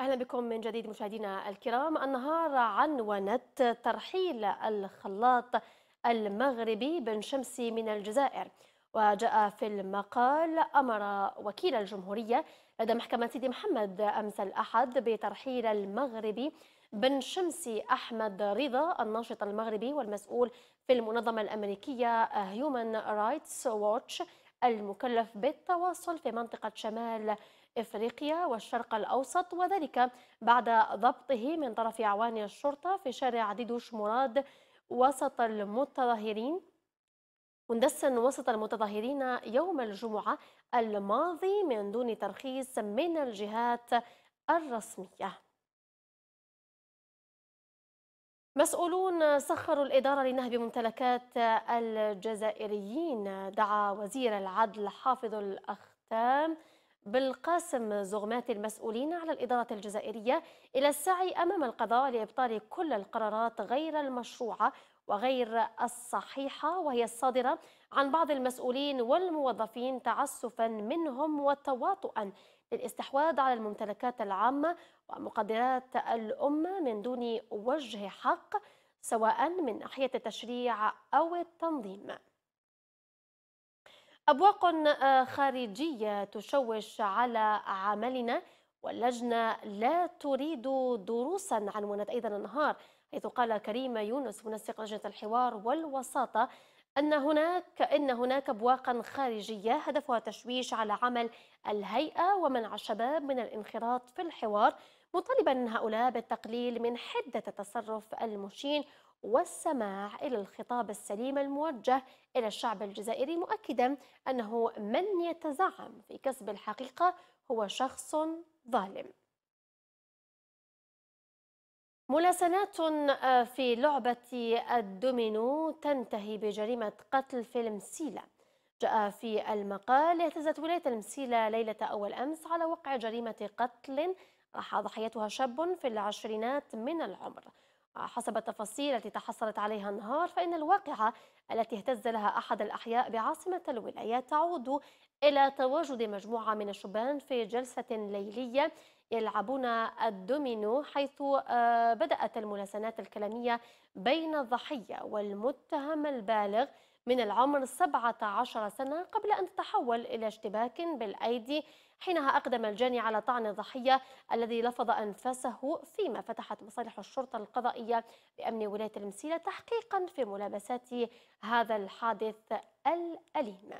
اهلا بكم من جديد مشاهدينا الكرام النهار عنونت ترحيل الخلاط المغربي بن شمسي من الجزائر وجاء في المقال امر وكيل الجمهوريه لدى محكمه سيدي محمد امس الاحد بترحيل المغربي بن شمسي احمد رضا الناشط المغربي والمسؤول في المنظمه الامريكيه هيومن رايتس ووتش المكلف بالتواصل في منطقه شمال إفريقيا والشرق الأوسط وذلك بعد ضبطه من طرف أعوان الشرطة في شارع ديدوش مراد وسط المتظاهرين مندسا وسط المتظاهرين يوم الجمعة الماضي من دون ترخيص من الجهات الرسمية مسؤولون سخروا الإدارة لنهب ممتلكات الجزائريين دعا وزير العدل حافظ الأختام بالقاسم زغمات المسؤولين على الإدارة الجزائرية إلى السعي أمام القضاء لإبطال كل القرارات غير المشروعة وغير الصحيحة وهي الصادرة عن بعض المسؤولين والموظفين تعسفا منهم وتواطؤا للاستحواذ على الممتلكات العامة ومقدرات الأمة من دون وجه حق سواء من ناحية التشريع أو التنظيم أبواق آه، خارجية تشوش على عملنا واللجنة لا تريد دروسا عنونت أيضا النهار حيث قال كريم يونس منسق لجنة الحوار والوساطة أن هناك إن هناك أبواقا خارجية هدفها تشويش على عمل الهيئة ومنع الشباب من الانخراط في الحوار مطالبا هؤلاء بالتقليل من حدة التصرف المشين والسماع إلى الخطاب السليم الموجه إلى الشعب الجزائري مؤكدا أنه من يتزعم في كسب الحقيقة هو شخص ظالم ملاسنات آه، في لعبة الدومينو تنتهي بجريمة قتل في المسيلة جاء في المقال اهتزت ولاية المسيلة ليلة أول أمس على وقع جريمة قتل راح ضحيتها شاب في العشرينات من العمر حسب التفاصيل التي تحصلت عليها النهار فإن الواقعة التي اهتز لها أحد الأحياء بعاصمة الولاية تعود إلى تواجد مجموعة من الشبان في جلسة ليلية يلعبون الدومينو حيث آه، بدأت الملاسنات الكلامية بين الضحية والمتهم البالغ من العمر 17 سنة قبل أن تتحول إلى اشتباك بالأيدي حينها أقدم الجاني على طعن الضحية الذي لفظ أنفاسه فيما فتحت مصالح الشرطة القضائية بأمن ولاية المسيلة تحقيقا في ملابسات هذا الحادث الأليم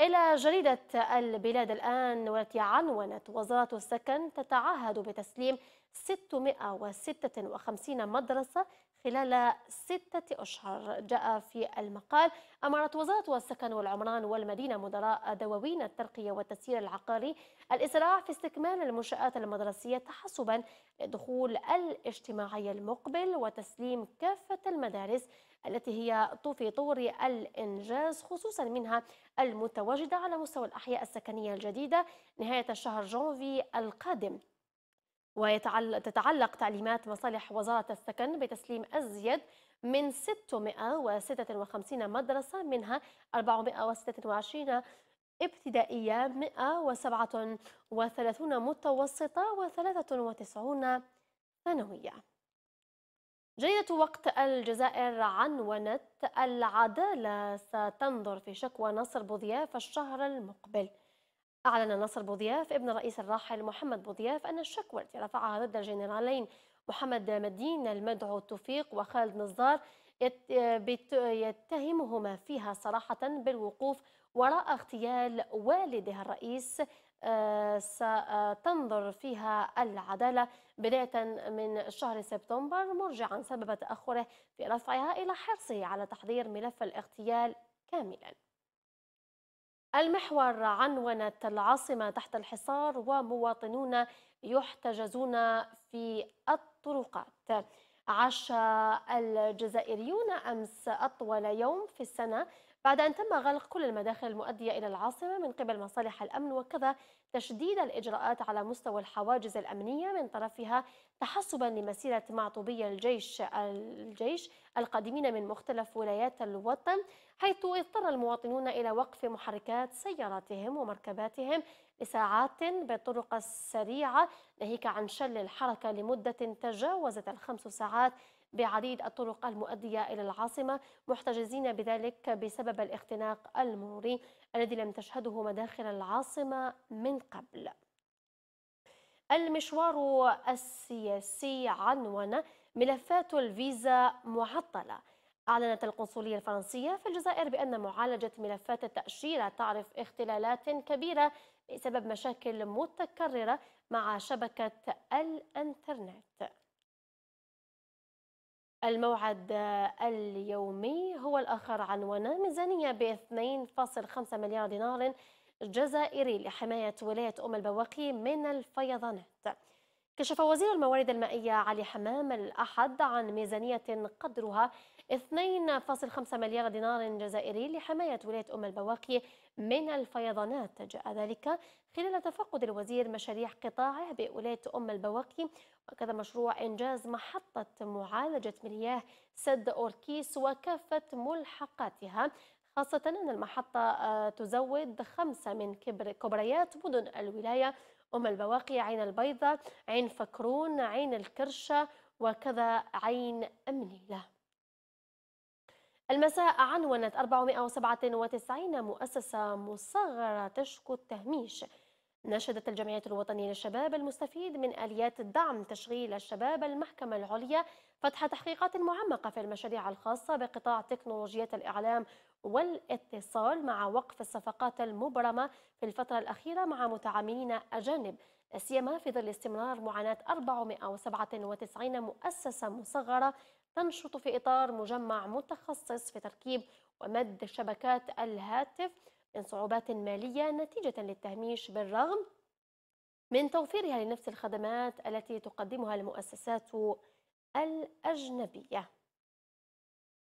إلى جريدة البلاد الآن والتي عنونت وزارة السكن تتعهد بتسليم 656 مدرسة خلال ستة أشهر جاء في المقال أمرت وزارة السكن والعمران والمدينة مدراء دواوين الترقية والتسيير العقاري الإسراع في استكمال المنشآت المدرسية تحسبا للدخول الاجتماعي المقبل وتسليم كافة المدارس التي هي في طور الإنجاز خصوصا منها المتواجدة على مستوى الأحياء السكنية الجديدة نهاية شهر جانفي القادم وتتعلق تعليمات مصالح وزارة السكن بتسليم أزيد من 656 مدرسة منها 426 ابتدائية 137 متوسطة و93 ثانوية جريدة وقت الجزائر عنونت العدالة ستنظر في شكوى نصر بوضياف الشهر المقبل أعلن نصر بوضياف ابن الرئيس الراحل محمد بوضياف أن الشكوى التي رفعها ضد الجنرالين محمد مدين المدعو توفيق وخالد نزار يتهمهما فيها صراحة بالوقوف وراء اغتيال والده الرئيس آه، ستنظر فيها العدالة بداية من شهر سبتمبر مرجعا سبب تأخره في رفعها إلى حرصه على تحضير ملف الاغتيال كاملا المحور عنونة العاصمة تحت الحصار ومواطنون يحتجزون في الطرقات عاش الجزائريون أمس أطول يوم في السنة بعد أن تم غلق كل المداخل المؤدية إلى العاصمة من قبل مصالح الأمن وكذا تشديد الإجراءات على مستوى الحواجز الأمنية من طرفها تحسبا لمسيرة معطوبي الجيش الجيش القادمين من مختلف ولايات الوطن حيث اضطر المواطنون إلى وقف محركات سياراتهم ومركباتهم لساعات بالطرق السريعة ناهيك عن شل الحركة لمدة تجاوزت الخمس ساعات بعديد الطرق المؤدية إلى العاصمة محتجزين بذلك بسبب الاختناق المروري الذي لم تشهده مداخل العاصمة من قبل المشوار السياسي عنوان ملفات الفيزا معطلة أعلنت القنصلية الفرنسية في الجزائر بأن معالجة ملفات التأشيرة تعرف اختلالات كبيرة بسبب مشاكل متكررة مع شبكة الإنترنت الموعد اليومي هو الآخر عنوان ميزانية ب 2.5 مليار دينار جزائري لحماية ولاية أم البواقي من الفيضانات كشف وزير الموارد المائية علي حمام الأحد عن ميزانية قدرها 2.5 مليار دينار جزائري لحماية ولاية أم البواقي من الفيضانات جاء ذلك خلال تفقد الوزير مشاريع قطاعه بولاية أم البواقي وكذا مشروع إنجاز محطة معالجة مياه سد أوركيس وكافة ملحقاتها خاصة أن المحطة آه، تزود خمسة من كبريات مدن الولاية أم البواقي عين البيضة عين فكرون عين الكرشة وكذا عين أمنيلة المساء عنونت 497 مؤسسة مصغرة تشكو التهميش نشدت الجمعية الوطنية للشباب المستفيد من آليات الدعم تشغيل الشباب المحكمة العليا فتح تحقيقات معمقة في المشاريع الخاصة بقطاع تكنولوجيات الإعلام والاتصال مع وقف الصفقات المبرمة في الفترة الأخيرة مع متعاملين أجانب سيما في ظل استمرار معاناة 497 مؤسسة مصغرة تنشط في إطار مجمع متخصص في تركيب ومد شبكات الهاتف من صعوبات مالية نتيجة للتهميش بالرغم من توفيرها لنفس الخدمات التي تقدمها المؤسسات الأجنبية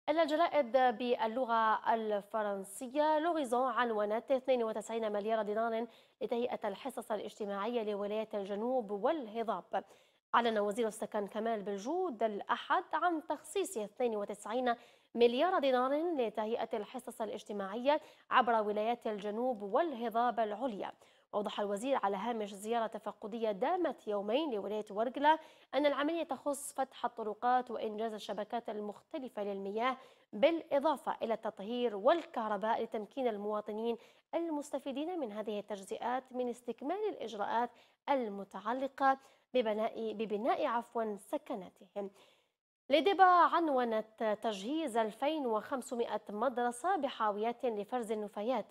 الجرائد باللغة الفرنسية لوريزون عنونت 92 مليار دينار لتهيئة الحصص الاجتماعية لولايات الجنوب والهضاب أعلن وزير السكن كمال بالجود الأحد عن تخصيص 92 مليار دينار لتهيئة الحصص الاجتماعية عبر ولايات الجنوب والهضاب العليا أوضح الوزير على هامش زيارة تفقدية دامت يومين لولاية ورقلة أن العملية تخص فتح الطرقات وإنجاز الشبكات المختلفة للمياه بالإضافة إلى التطهير والكهرباء لتمكين المواطنين المستفيدين من هذه التجزئات من استكمال الإجراءات المتعلقة ببناء, ببناء عفوا سكناتهم لدبا عنونت تجهيز 2500 مدرسة بحاويات لفرز النفايات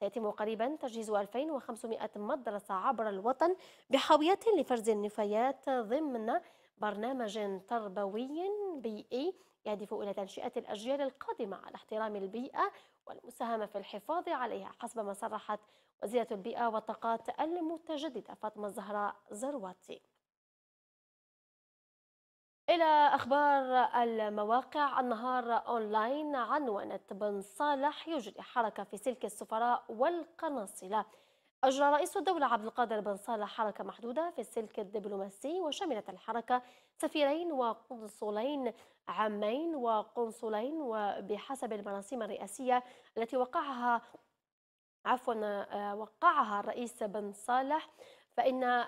سيتم قريبا تجهيز 2500 مدرسة عبر الوطن بحاويات لفرز النفايات ضمن برنامج تربوي بيئي يهدف إلى تنشئة الأجيال القادمة على احترام البيئة والمساهمة في الحفاظ عليها حسب ما صرحت وزيرة البيئة والطاقات المتجددة فاطمة الزهراء زرواتي إلى أخبار المواقع النهار أونلاين عنونة بن صالح يجري حركة في سلك السفراء والقناصلة أجرى رئيس الدولة عبد القادر بن صالح حركة محدودة في السلك الدبلوماسي وشملت الحركة سفيرين وقنصلين عامين وقنصلين وبحسب المراسيم الرئاسية التي وقعها عفوا آه، وقعها الرئيس بن صالح فإن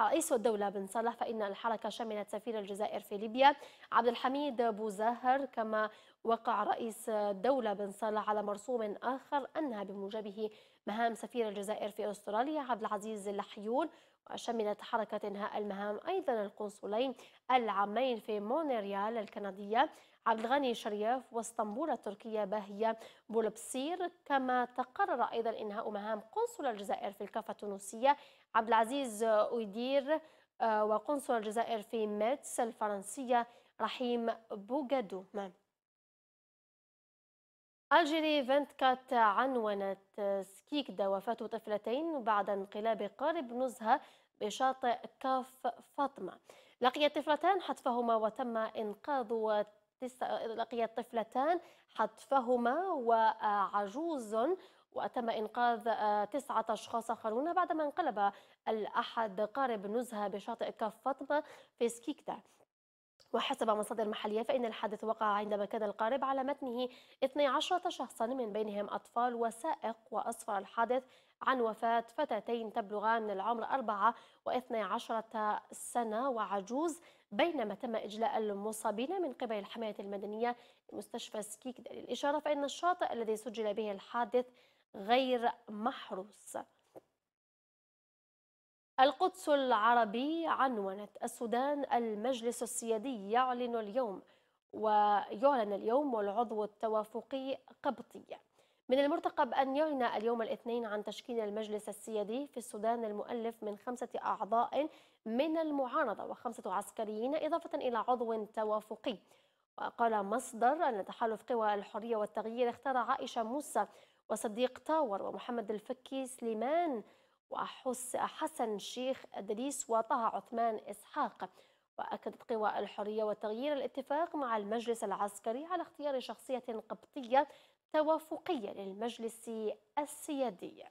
رئيس الدولة بن صالح فإن الحركة شملت سفير الجزائر في ليبيا عبد الحميد بوزاهر كما وقع رئيس الدولة بن صالح على مرسوم آخر أنها بموجبه مهام سفير الجزائر في أستراليا عبد العزيز اللحيون وشملت حركة إنهاء المهام أيضا القنصلين العامين في مونريال الكندية عبد الغني شرياف واسطنبول التركية باهية بولبصير كما تقرر أيضا إنهاء مهام قنصل الجزائر في الكافة التونسية عبد العزيز أويدير آه، وقنصل الجزائر في ميتس الفرنسية رحيم بوغادو نعم. الجيري 24 عنونت سكيكدا وفاة طفلتين بعد انقلاب قارب نزهة بشاطئ كاف فاطمة لقي الطفلتان حتفهما وتم إنقاذ لقي الطفلتان حتفهما وعجوز وتم إنقاذ آه، تسعة أشخاص آخرون بعدما انقلب الأحد قارب نزهة بشاطئ كف فاطمة في سكيكتا وحسب مصادر محلية فإن الحادث وقع عندما كان القارب على متنه 12 شخصا من بينهم أطفال وسائق وأسفر الحادث عن وفاة فتاتين تبلغان من العمر 4 و12 سنة وعجوز بينما تم إجلاء المصابين من قبل الحماية المدنية لمستشفى سكيك للإشارة فإن الشاطئ الذي سجل به الحادث غير محروس القدس العربي عنونة السودان المجلس السيادي يعلن اليوم ويعلن اليوم والعضو التوافقي قبطي من المرتقب أن يعلن اليوم الاثنين عن تشكيل المجلس السيادي في السودان المؤلف من خمسة أعضاء من المعارضة وخمسة عسكريين إضافة إلى عضو توافقي وقال مصدر أن تحالف قوى الحرية والتغيير اختار عائشة موسى وصديق طاور ومحمد الفكي سليمان وحس حسن شيخ أدريس وطه عثمان إسحاق وأكدت قوى الحرية والتغيير الاتفاق مع المجلس العسكري على اختيار شخصية قبطية توافقية للمجلس السيادي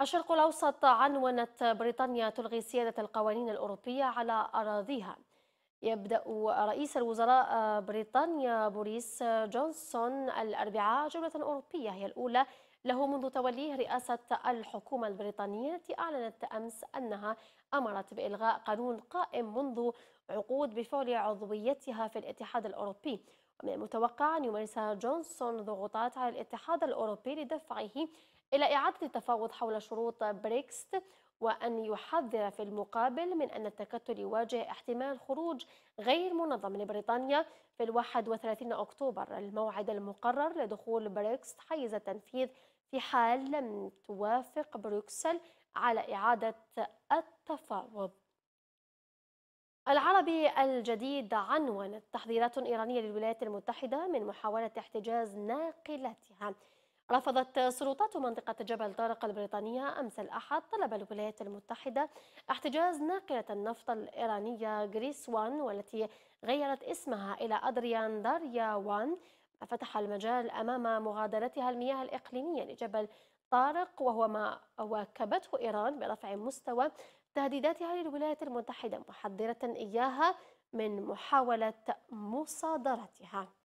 الشرق الأوسط عنونت بريطانيا تلغي سيادة القوانين الأوروبية على أراضيها يبدأ رئيس الوزراء بريطانيا بوريس جونسون الأربعاء جولة أوروبية هي الأولى له منذ توليه رئاسة الحكومة البريطانية التي أعلنت أمس أنها أمرت بإلغاء قانون قائم منذ عقود بفعل عضويتها في الاتحاد الأوروبي ومن المتوقع أن يمارس جونسون ضغوطات على الاتحاد الأوروبي لدفعه إلى إعادة التفاوض حول شروط بريكست وأن يحذر في المقابل من أن التكتل يواجه احتمال خروج غير منظم لبريطانيا في الواحد 31 أكتوبر الموعد المقرر لدخول بريكس حيز التنفيذ في حال لم توافق بروكسل على إعادة التفاوض العربي الجديد عنونت تحذيرات إيرانية للولايات المتحدة من محاولة احتجاز ناقلتها رفضت سلطات منطقة جبل طارق البريطانية أمس الأحد طلب الولايات المتحدة احتجاز ناقلة النفط الإيرانية غريس وان والتي غيرت اسمها إلى أدريان داريا وان فتح المجال أمام مغادرتها المياه الإقليمية لجبل طارق وهو ما واكبته إيران برفع مستوى تهديداتها للولايات المتحدة محذرة إياها من محاولة مصادرتها